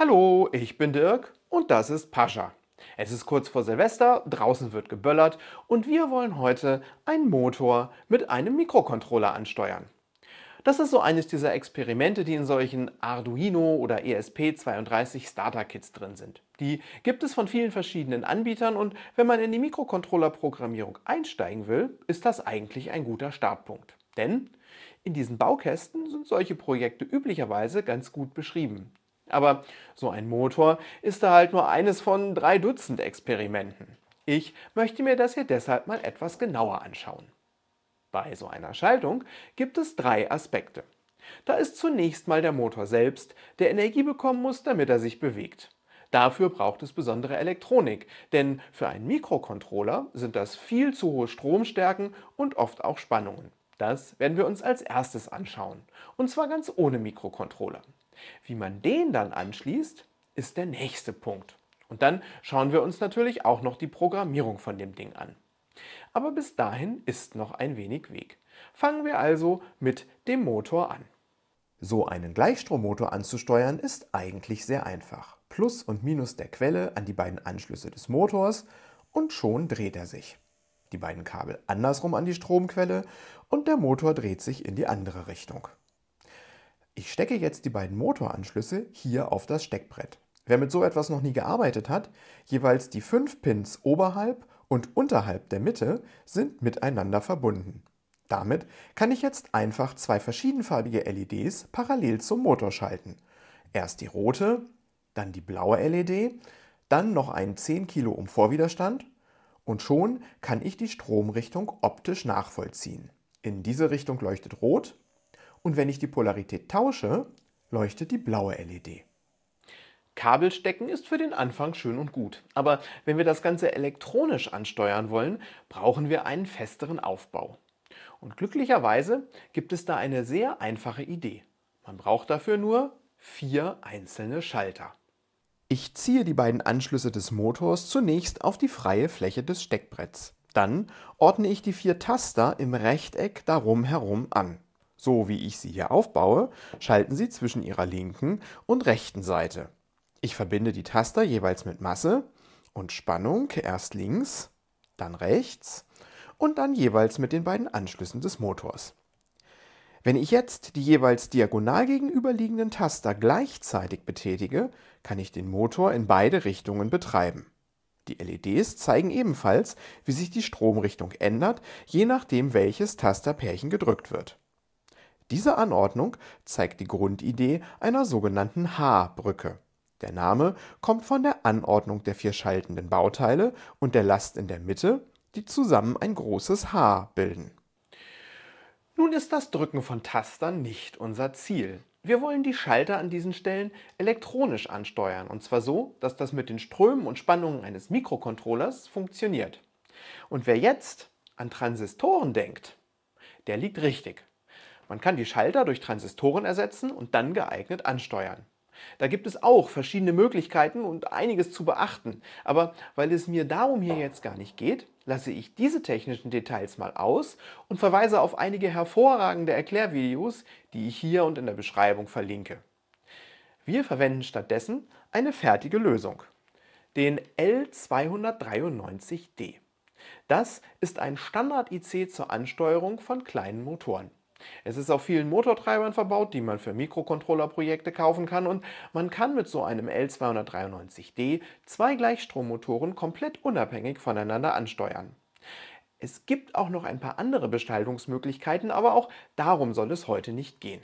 Hallo, ich bin Dirk und das ist Pascha. Es ist kurz vor Silvester, draußen wird geböllert und wir wollen heute einen Motor mit einem Mikrocontroller ansteuern. Das ist so eines dieser Experimente, die in solchen Arduino oder ESP32 Starter Kits drin sind. Die gibt es von vielen verschiedenen Anbietern und wenn man in die Mikrocontroller-Programmierung einsteigen will, ist das eigentlich ein guter Startpunkt. Denn in diesen Baukästen sind solche Projekte üblicherweise ganz gut beschrieben. Aber so ein Motor ist da halt nur eines von drei Dutzend Experimenten. Ich möchte mir das hier deshalb mal etwas genauer anschauen. Bei so einer Schaltung gibt es drei Aspekte. Da ist zunächst mal der Motor selbst, der Energie bekommen muss, damit er sich bewegt. Dafür braucht es besondere Elektronik, denn für einen Mikrocontroller sind das viel zu hohe Stromstärken und oft auch Spannungen. Das werden wir uns als erstes anschauen, und zwar ganz ohne Mikrocontroller. Wie man den dann anschließt, ist der nächste Punkt. Und dann schauen wir uns natürlich auch noch die Programmierung von dem Ding an. Aber bis dahin ist noch ein wenig Weg. Fangen wir also mit dem Motor an. So einen Gleichstrommotor anzusteuern ist eigentlich sehr einfach. Plus und Minus der Quelle an die beiden Anschlüsse des Motors und schon dreht er sich. Die beiden Kabel andersrum an die Stromquelle und der Motor dreht sich in die andere Richtung. Ich stecke jetzt die beiden Motoranschlüsse hier auf das Steckbrett. Wer mit so etwas noch nie gearbeitet hat, jeweils die fünf Pins oberhalb und unterhalb der Mitte sind miteinander verbunden. Damit kann ich jetzt einfach zwei verschiedenfarbige LEDs parallel zum Motor schalten. Erst die rote, dann die blaue LED, dann noch einen 10 Kilo Ohm Vorwiderstand und schon kann ich die Stromrichtung optisch nachvollziehen. In diese Richtung leuchtet rot und wenn ich die Polarität tausche, leuchtet die blaue LED. Kabel stecken ist für den Anfang schön und gut, aber wenn wir das Ganze elektronisch ansteuern wollen, brauchen wir einen festeren Aufbau. Und glücklicherweise gibt es da eine sehr einfache Idee. Man braucht dafür nur vier einzelne Schalter. Ich ziehe die beiden Anschlüsse des Motors zunächst auf die freie Fläche des Steckbretts. Dann ordne ich die vier Taster im Rechteck darum herum an so wie ich sie hier aufbaue, schalten Sie zwischen Ihrer linken und rechten Seite. Ich verbinde die Taster jeweils mit Masse und Spannung, erst links, dann rechts und dann jeweils mit den beiden Anschlüssen des Motors. Wenn ich jetzt die jeweils diagonal gegenüberliegenden Taster gleichzeitig betätige, kann ich den Motor in beide Richtungen betreiben. Die LEDs zeigen ebenfalls, wie sich die Stromrichtung ändert, je nachdem welches Tasterpärchen gedrückt wird. Diese Anordnung zeigt die Grundidee einer sogenannten H-Brücke. Der Name kommt von der Anordnung der vier schaltenden Bauteile und der Last in der Mitte, die zusammen ein großes H bilden. Nun ist das Drücken von Tastern nicht unser Ziel. Wir wollen die Schalter an diesen Stellen elektronisch ansteuern und zwar so, dass das mit den Strömen und Spannungen eines Mikrocontrollers funktioniert. Und wer jetzt an Transistoren denkt, der liegt richtig. Man kann die Schalter durch Transistoren ersetzen und dann geeignet ansteuern. Da gibt es auch verschiedene Möglichkeiten und einiges zu beachten. Aber weil es mir darum hier jetzt gar nicht geht, lasse ich diese technischen Details mal aus und verweise auf einige hervorragende Erklärvideos, die ich hier und in der Beschreibung verlinke. Wir verwenden stattdessen eine fertige Lösung, den L293D. Das ist ein Standard-IC zur Ansteuerung von kleinen Motoren. Es ist auf vielen Motortreibern verbaut, die man für Mikrocontroller-Projekte kaufen kann und man kann mit so einem L293D zwei Gleichstrommotoren komplett unabhängig voneinander ansteuern. Es gibt auch noch ein paar andere Beschaltungsmöglichkeiten, aber auch darum soll es heute nicht gehen.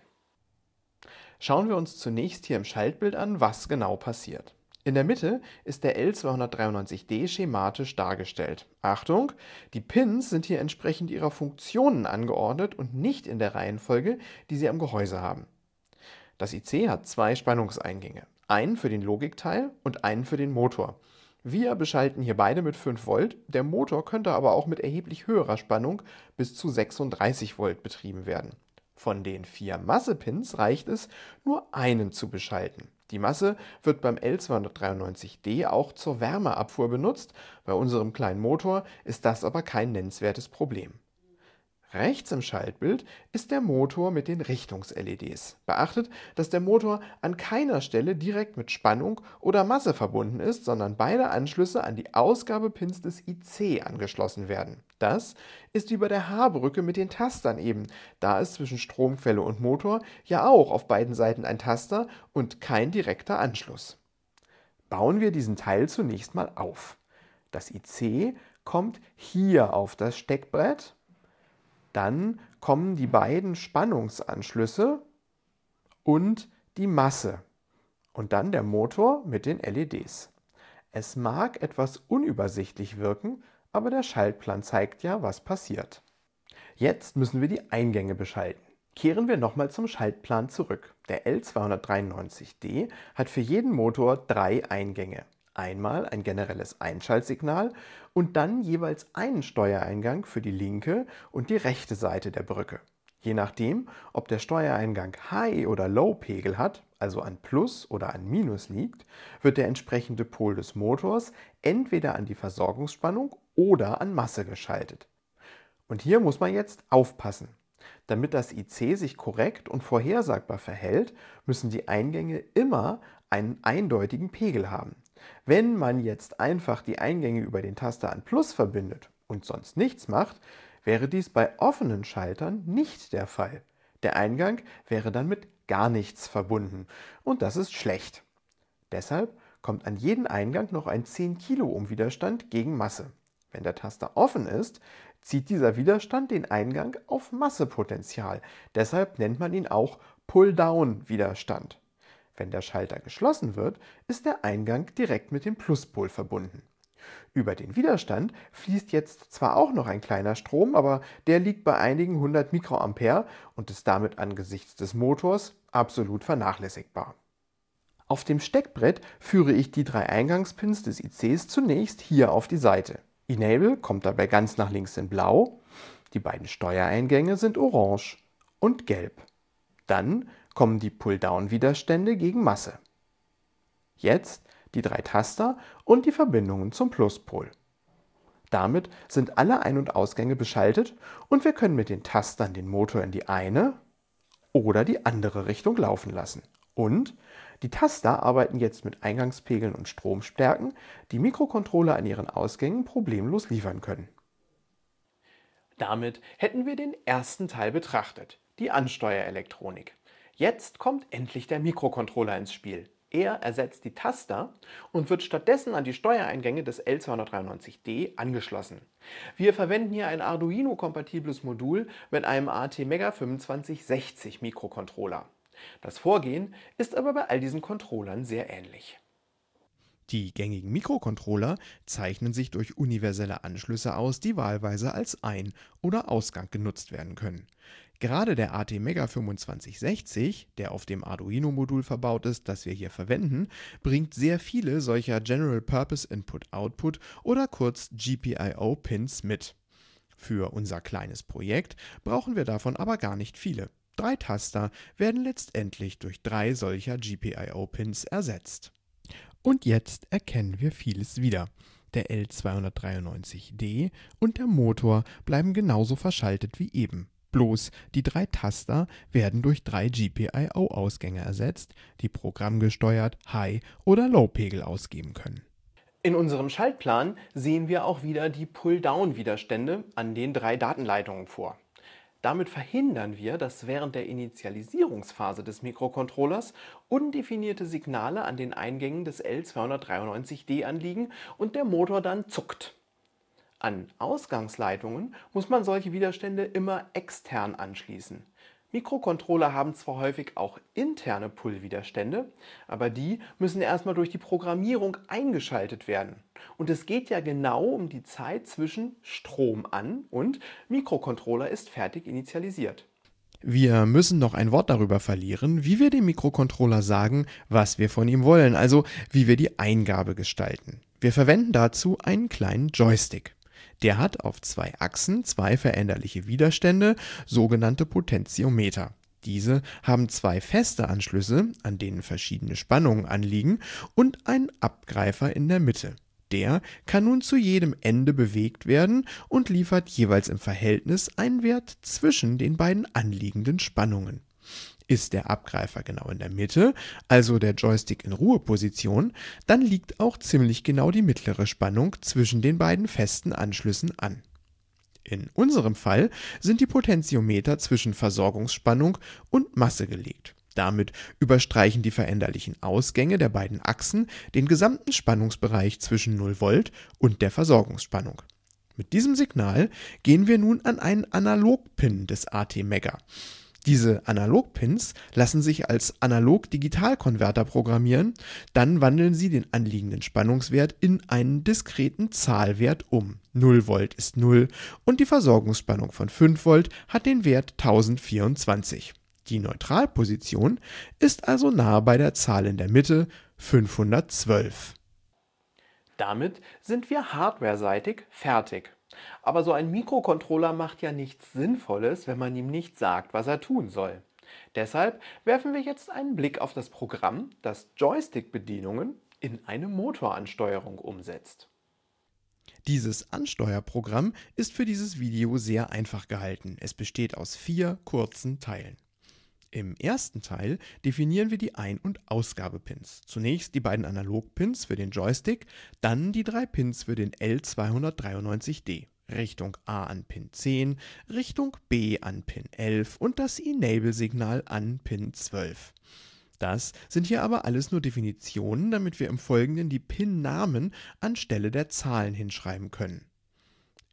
Schauen wir uns zunächst hier im Schaltbild an, was genau passiert. In der Mitte ist der L293D schematisch dargestellt. Achtung, die Pins sind hier entsprechend ihrer Funktionen angeordnet und nicht in der Reihenfolge, die sie am Gehäuse haben. Das IC hat zwei Spannungseingänge, einen für den Logikteil und einen für den Motor. Wir beschalten hier beide mit 5 Volt, der Motor könnte aber auch mit erheblich höherer Spannung bis zu 36 Volt betrieben werden. Von den vier Massepins reicht es, nur einen zu beschalten. Die Masse wird beim L293D auch zur Wärmeabfuhr benutzt, bei unserem kleinen Motor ist das aber kein nennenswertes Problem. Rechts im Schaltbild ist der Motor mit den Richtungs-LEDs. Beachtet, dass der Motor an keiner Stelle direkt mit Spannung oder Masse verbunden ist, sondern beide Anschlüsse an die Ausgabepins des IC angeschlossen werden. Das ist wie bei der H-Brücke mit den Tastern eben, da es zwischen Stromquelle und Motor ja auch auf beiden Seiten ein Taster und kein direkter Anschluss. Bauen wir diesen Teil zunächst mal auf. Das IC kommt hier auf das Steckbrett dann kommen die beiden Spannungsanschlüsse und die Masse. Und dann der Motor mit den LEDs. Es mag etwas unübersichtlich wirken, aber der Schaltplan zeigt ja, was passiert. Jetzt müssen wir die Eingänge beschalten. Kehren wir nochmal zum Schaltplan zurück. Der L293D hat für jeden Motor drei Eingänge. Einmal ein generelles Einschaltsignal und dann jeweils einen Steuereingang für die linke und die rechte Seite der Brücke. Je nachdem, ob der Steuereingang High- oder Low-Pegel hat, also an Plus oder an Minus liegt, wird der entsprechende Pol des Motors entweder an die Versorgungsspannung oder an Masse geschaltet. Und hier muss man jetzt aufpassen. Damit das IC sich korrekt und vorhersagbar verhält, müssen die Eingänge immer einen eindeutigen Pegel haben. Wenn man jetzt einfach die Eingänge über den Taster an Plus verbindet und sonst nichts macht, wäre dies bei offenen Schaltern nicht der Fall. Der Eingang wäre dann mit gar nichts verbunden und das ist schlecht. Deshalb kommt an jeden Eingang noch ein 10 Kilo Ohm Widerstand gegen Masse. Wenn der Taster offen ist, zieht dieser Widerstand den Eingang auf Massepotenzial. Deshalb nennt man ihn auch Pull-Down-Widerstand. Wenn der Schalter geschlossen wird, ist der Eingang direkt mit dem Pluspol verbunden. Über den Widerstand fließt jetzt zwar auch noch ein kleiner Strom, aber der liegt bei einigen 100 Mikroampere und ist damit angesichts des Motors absolut vernachlässigbar. Auf dem Steckbrett führe ich die drei Eingangspins des ICs zunächst hier auf die Seite. Enable kommt dabei ganz nach links in blau, die beiden Steuereingänge sind orange und gelb. Dann kommen die Pull-Down-Widerstände gegen Masse. Jetzt die drei Taster und die Verbindungen zum Pluspol. Damit sind alle Ein- und Ausgänge beschaltet und wir können mit den Tastern den Motor in die eine oder die andere Richtung laufen lassen. Und die Taster arbeiten jetzt mit Eingangspegeln und Stromstärken, die Mikrocontroller an ihren Ausgängen problemlos liefern können. Damit hätten wir den ersten Teil betrachtet, die Ansteuerelektronik. Jetzt kommt endlich der Mikrocontroller ins Spiel. Er ersetzt die Taster und wird stattdessen an die Steuereingänge des L293D angeschlossen. Wir verwenden hier ein Arduino-kompatibles Modul mit einem ATmega 2560 Mikrocontroller. Das Vorgehen ist aber bei all diesen Controllern sehr ähnlich. Die gängigen Mikrocontroller zeichnen sich durch universelle Anschlüsse aus, die wahlweise als Ein oder Ausgang genutzt werden können. Gerade der ATmega2560, der auf dem Arduino-Modul verbaut ist, das wir hier verwenden, bringt sehr viele solcher General Purpose Input-Output oder kurz GPIO-Pins mit. Für unser kleines Projekt brauchen wir davon aber gar nicht viele. Drei Taster werden letztendlich durch drei solcher GPIO-Pins ersetzt. Und jetzt erkennen wir vieles wieder. Der L293D und der Motor bleiben genauso verschaltet wie eben. Bloß die drei Taster werden durch drei GPIO-Ausgänge ersetzt, die programmgesteuert High- oder Low-Pegel ausgeben können. In unserem Schaltplan sehen wir auch wieder die Pull-Down-Widerstände an den drei Datenleitungen vor. Damit verhindern wir, dass während der Initialisierungsphase des Mikrocontrollers undefinierte Signale an den Eingängen des L293D anliegen und der Motor dann zuckt. An Ausgangsleitungen muss man solche Widerstände immer extern anschließen. Mikrocontroller haben zwar häufig auch interne Pull-Widerstände, aber die müssen erstmal durch die Programmierung eingeschaltet werden. Und es geht ja genau um die Zeit zwischen Strom an und Mikrocontroller ist fertig initialisiert. Wir müssen noch ein Wort darüber verlieren, wie wir dem Mikrocontroller sagen, was wir von ihm wollen, also wie wir die Eingabe gestalten. Wir verwenden dazu einen kleinen Joystick. Der hat auf zwei Achsen zwei veränderliche Widerstände, sogenannte Potentiometer. Diese haben zwei feste Anschlüsse, an denen verschiedene Spannungen anliegen, und einen Abgreifer in der Mitte der kann nun zu jedem Ende bewegt werden und liefert jeweils im Verhältnis einen Wert zwischen den beiden anliegenden Spannungen. Ist der Abgreifer genau in der Mitte, also der Joystick in Ruheposition, dann liegt auch ziemlich genau die mittlere Spannung zwischen den beiden festen Anschlüssen an. In unserem Fall sind die Potentiometer zwischen Versorgungsspannung und Masse gelegt. Damit überstreichen die veränderlichen Ausgänge der beiden Achsen den gesamten Spannungsbereich zwischen 0 Volt und der Versorgungsspannung. Mit diesem Signal gehen wir nun an einen Analogpin des AT-Mega. Diese Analogpins lassen sich als Analog-Digital-Konverter programmieren, dann wandeln sie den anliegenden Spannungswert in einen diskreten Zahlwert um. 0 Volt ist 0 und die Versorgungsspannung von 5 Volt hat den Wert 1024. Die Neutralposition ist also nahe bei der Zahl in der Mitte 512. Damit sind wir hardwareseitig fertig. Aber so ein Mikrocontroller macht ja nichts Sinnvolles, wenn man ihm nicht sagt, was er tun soll. Deshalb werfen wir jetzt einen Blick auf das Programm, das Joystick-Bedienungen in eine Motoransteuerung umsetzt. Dieses Ansteuerprogramm ist für dieses Video sehr einfach gehalten. Es besteht aus vier kurzen Teilen. Im ersten Teil definieren wir die Ein- und Ausgabepins. Zunächst die beiden Analogpins für den Joystick, dann die drei Pins für den L293D. Richtung A an Pin 10, Richtung B an Pin 11 und das Enable-Signal an Pin 12. Das sind hier aber alles nur Definitionen, damit wir im Folgenden die Pin-Namen anstelle der Zahlen hinschreiben können.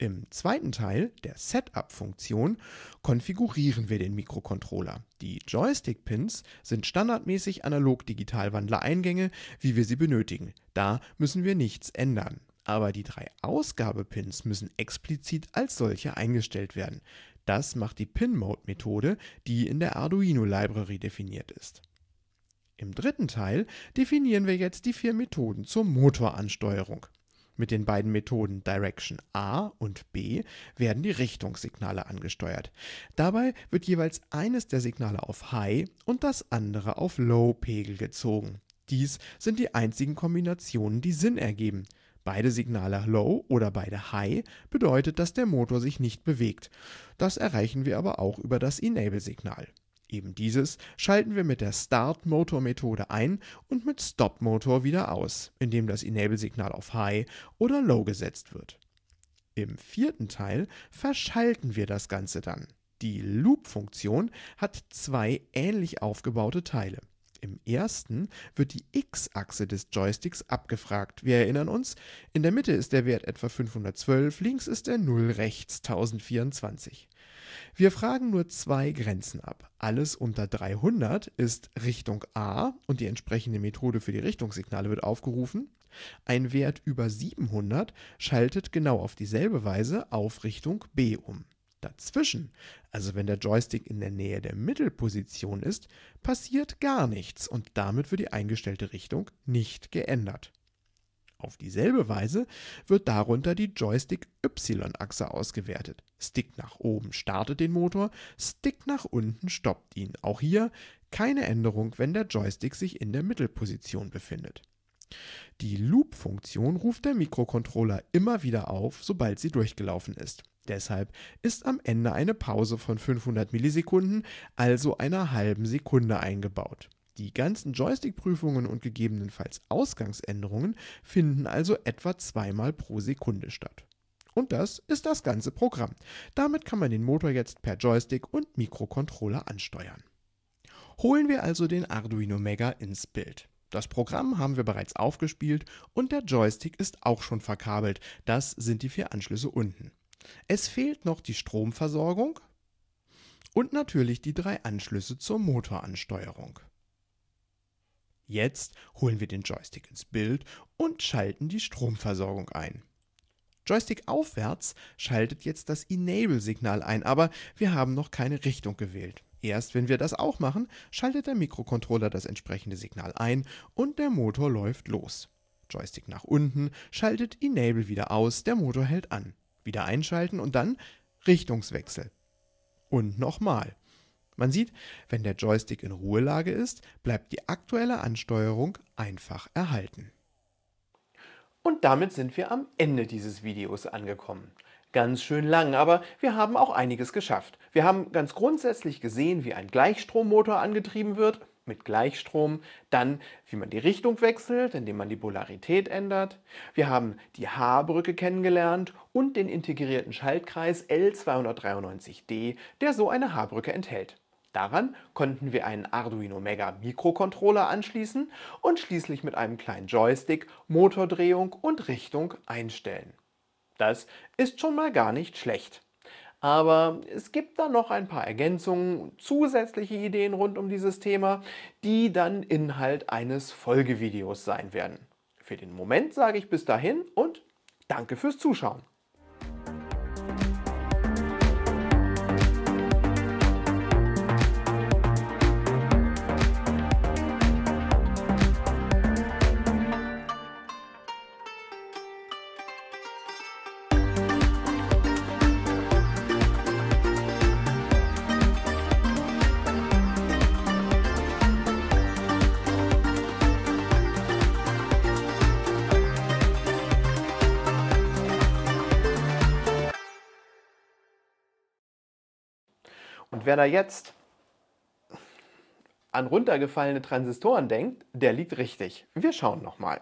Im zweiten Teil, der Setup-Funktion, konfigurieren wir den Mikrocontroller. Die Joystick-Pins sind standardmäßig Analog-Digital-Wandler-Eingänge, wie wir sie benötigen. Da müssen wir nichts ändern. Aber die drei Ausgabe-Pins müssen explizit als solche eingestellt werden. Das macht die Pin-Mode-Methode, die in der Arduino-Library definiert ist. Im dritten Teil definieren wir jetzt die vier Methoden zur Motoransteuerung. Mit den beiden Methoden Direction A und B werden die Richtungssignale angesteuert. Dabei wird jeweils eines der Signale auf High und das andere auf Low-Pegel gezogen. Dies sind die einzigen Kombinationen, die Sinn ergeben. Beide Signale Low oder beide High bedeutet, dass der Motor sich nicht bewegt. Das erreichen wir aber auch über das Enable-Signal. Eben dieses schalten wir mit der Start-Motor-Methode ein und mit Stop-Motor wieder aus, indem das Enable-Signal auf High oder Low gesetzt wird. Im vierten Teil verschalten wir das Ganze dann. Die Loop-Funktion hat zwei ähnlich aufgebaute Teile. Im ersten wird die X-Achse des Joysticks abgefragt. Wir erinnern uns, in der Mitte ist der Wert etwa 512, links ist der 0, rechts 1024. Wir fragen nur zwei Grenzen ab. Alles unter 300 ist Richtung A und die entsprechende Methode für die Richtungssignale wird aufgerufen. Ein Wert über 700 schaltet genau auf dieselbe Weise auf Richtung B um. Dazwischen, also wenn der Joystick in der Nähe der Mittelposition ist, passiert gar nichts und damit wird die eingestellte Richtung nicht geändert. Auf dieselbe Weise wird darunter die Joystick-Y-Achse ausgewertet. Stick nach oben startet den Motor, Stick nach unten stoppt ihn. Auch hier keine Änderung, wenn der Joystick sich in der Mittelposition befindet. Die Loop-Funktion ruft der Mikrocontroller immer wieder auf, sobald sie durchgelaufen ist. Deshalb ist am Ende eine Pause von 500 Millisekunden, also einer halben Sekunde eingebaut. Die ganzen Joystick-Prüfungen und gegebenenfalls Ausgangsänderungen finden also etwa zweimal pro Sekunde statt. Und das ist das ganze Programm. Damit kann man den Motor jetzt per Joystick und Mikrocontroller ansteuern. Holen wir also den Arduino Mega ins Bild. Das Programm haben wir bereits aufgespielt und der Joystick ist auch schon verkabelt. Das sind die vier Anschlüsse unten. Es fehlt noch die Stromversorgung und natürlich die drei Anschlüsse zur Motoransteuerung. Jetzt holen wir den Joystick ins Bild und schalten die Stromversorgung ein. Joystick aufwärts schaltet jetzt das Enable-Signal ein, aber wir haben noch keine Richtung gewählt. Erst wenn wir das auch machen, schaltet der Mikrocontroller das entsprechende Signal ein und der Motor läuft los. Joystick nach unten, schaltet Enable wieder aus, der Motor hält an. Wieder einschalten und dann Richtungswechsel. Und nochmal. Man sieht, wenn der Joystick in Ruhelage ist, bleibt die aktuelle Ansteuerung einfach erhalten. Und damit sind wir am Ende dieses Videos angekommen. Ganz schön lang, aber wir haben auch einiges geschafft. Wir haben ganz grundsätzlich gesehen, wie ein Gleichstrommotor angetrieben wird, mit Gleichstrom, dann wie man die Richtung wechselt, indem man die Polarität ändert. Wir haben die H-Brücke kennengelernt und den integrierten Schaltkreis L293D, der so eine H-Brücke enthält. Daran konnten wir einen Arduino Mega Mikrocontroller anschließen und schließlich mit einem kleinen Joystick Motordrehung und Richtung einstellen. Das ist schon mal gar nicht schlecht. Aber es gibt da noch ein paar Ergänzungen, zusätzliche Ideen rund um dieses Thema, die dann Inhalt eines Folgevideos sein werden. Für den Moment sage ich bis dahin und danke fürs Zuschauen. und wer da jetzt an runtergefallene Transistoren denkt, der liegt richtig. Wir schauen nochmal.